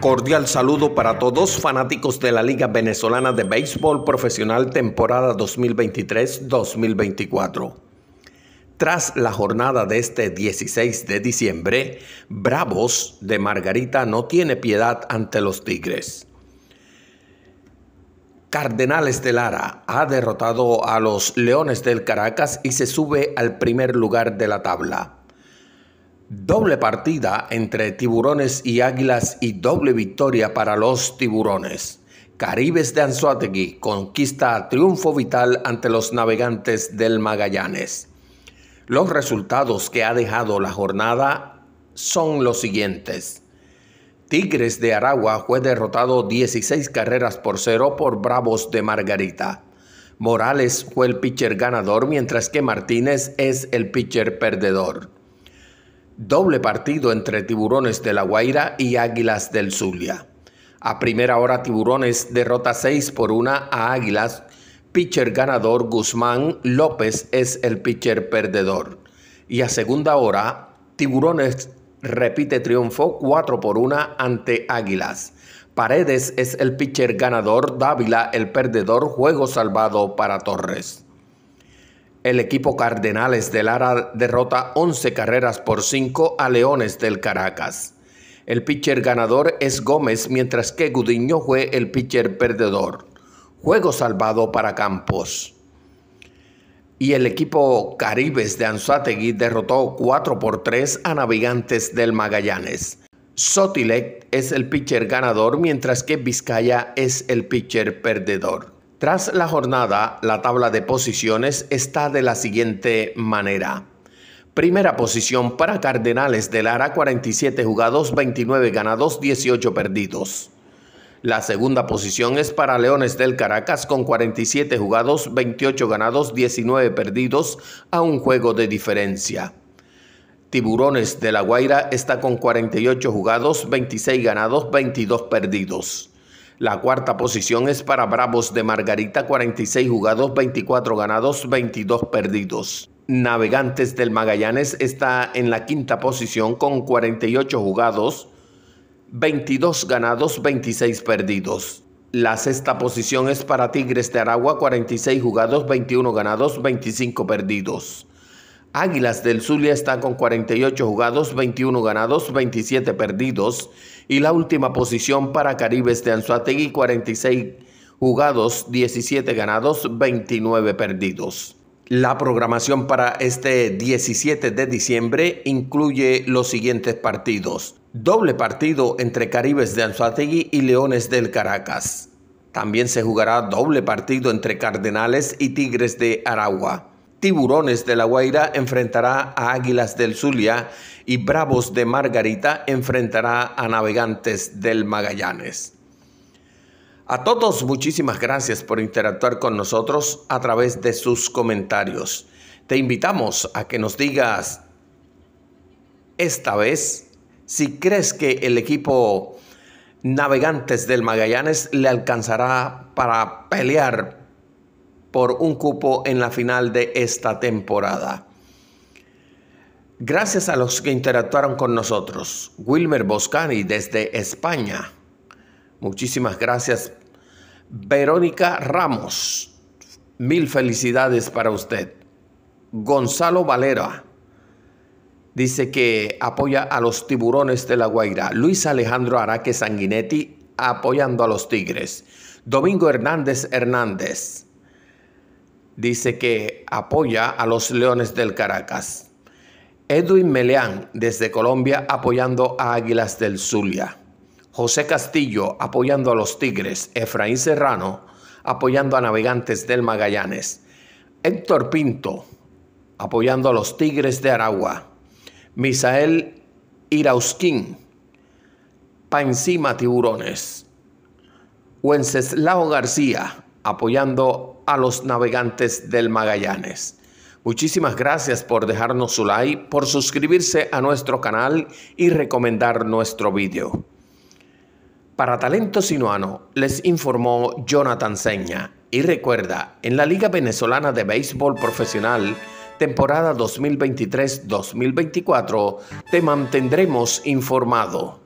Cordial saludo para todos fanáticos de la Liga Venezolana de Béisbol Profesional temporada 2023-2024. Tras la jornada de este 16 de diciembre, Bravos de Margarita no tiene piedad ante los Tigres. Cardenales de Lara ha derrotado a los Leones del Caracas y se sube al primer lugar de la tabla. Doble partida entre Tiburones y Águilas y doble victoria para los Tiburones. Caribes de Anzuategui conquista triunfo vital ante los navegantes del Magallanes. Los resultados que ha dejado la jornada son los siguientes. Tigres de Aragua fue derrotado 16 carreras por cero por Bravos de Margarita. Morales fue el pitcher ganador mientras que Martínez es el pitcher perdedor. Doble partido entre Tiburones de La Guaira y Águilas del Zulia. A primera hora Tiburones derrota 6 por 1 a Águilas. Pitcher ganador Guzmán López es el pitcher perdedor. Y a segunda hora Tiburones repite triunfo 4 por 1 ante Águilas. Paredes es el pitcher ganador, Dávila el perdedor, juego salvado para Torres. El equipo Cardenales de Lara derrota 11 carreras por 5 a Leones del Caracas. El pitcher ganador es Gómez, mientras que Gudiño fue el pitcher perdedor. Juego salvado para Campos. Y el equipo Caribes de Anzuategui derrotó 4 por 3 a Navegantes del Magallanes. Sotilec es el pitcher ganador, mientras que Vizcaya es el pitcher perdedor. Tras la jornada, la tabla de posiciones está de la siguiente manera. Primera posición para Cardenales de Lara, 47 jugados, 29 ganados, 18 perdidos. La segunda posición es para Leones del Caracas con 47 jugados, 28 ganados, 19 perdidos a un juego de diferencia. Tiburones de La Guaira está con 48 jugados, 26 ganados, 22 perdidos. La cuarta posición es para Bravos de Margarita, 46 jugados, 24 ganados, 22 perdidos. Navegantes del Magallanes está en la quinta posición con 48 jugados, 22 ganados, 26 perdidos. La sexta posición es para Tigres de Aragua, 46 jugados, 21 ganados, 25 perdidos. Águilas del Zulia está con 48 jugados, 21 ganados, 27 perdidos. Y la última posición para Caribes de Anzuategui, 46 jugados, 17 ganados, 29 perdidos. La programación para este 17 de diciembre incluye los siguientes partidos. Doble partido entre Caribes de Anzuategui y Leones del Caracas. También se jugará doble partido entre Cardenales y Tigres de Aragua. Tiburones de La Guaira enfrentará a Águilas del Zulia y Bravos de Margarita enfrentará a Navegantes del Magallanes. A todos muchísimas gracias por interactuar con nosotros a través de sus comentarios. Te invitamos a que nos digas esta vez si crees que el equipo Navegantes del Magallanes le alcanzará para pelear por un cupo en la final de esta temporada. Gracias a los que interactuaron con nosotros. Wilmer Boscani desde España. Muchísimas gracias. Verónica Ramos. Mil felicidades para usted. Gonzalo Valera. Dice que apoya a los tiburones de La Guaira. Luis Alejandro Araque Sanguinetti apoyando a los Tigres. Domingo Hernández Hernández dice que apoya a los Leones del Caracas. Edwin Meleán desde Colombia apoyando a Águilas del Zulia. José Castillo apoyando a los Tigres. Efraín Serrano apoyando a Navegantes del Magallanes. Héctor Pinto apoyando a los Tigres de Aragua. Misael Irausquín. Pa encima Tiburones. Wenceslao García apoyando a los navegantes del Magallanes. Muchísimas gracias por dejarnos su like, por suscribirse a nuestro canal y recomendar nuestro video. Para Talento Sinuano les informó Jonathan Seña y recuerda, en la Liga Venezolana de Béisbol Profesional, temporada 2023-2024, te mantendremos informado.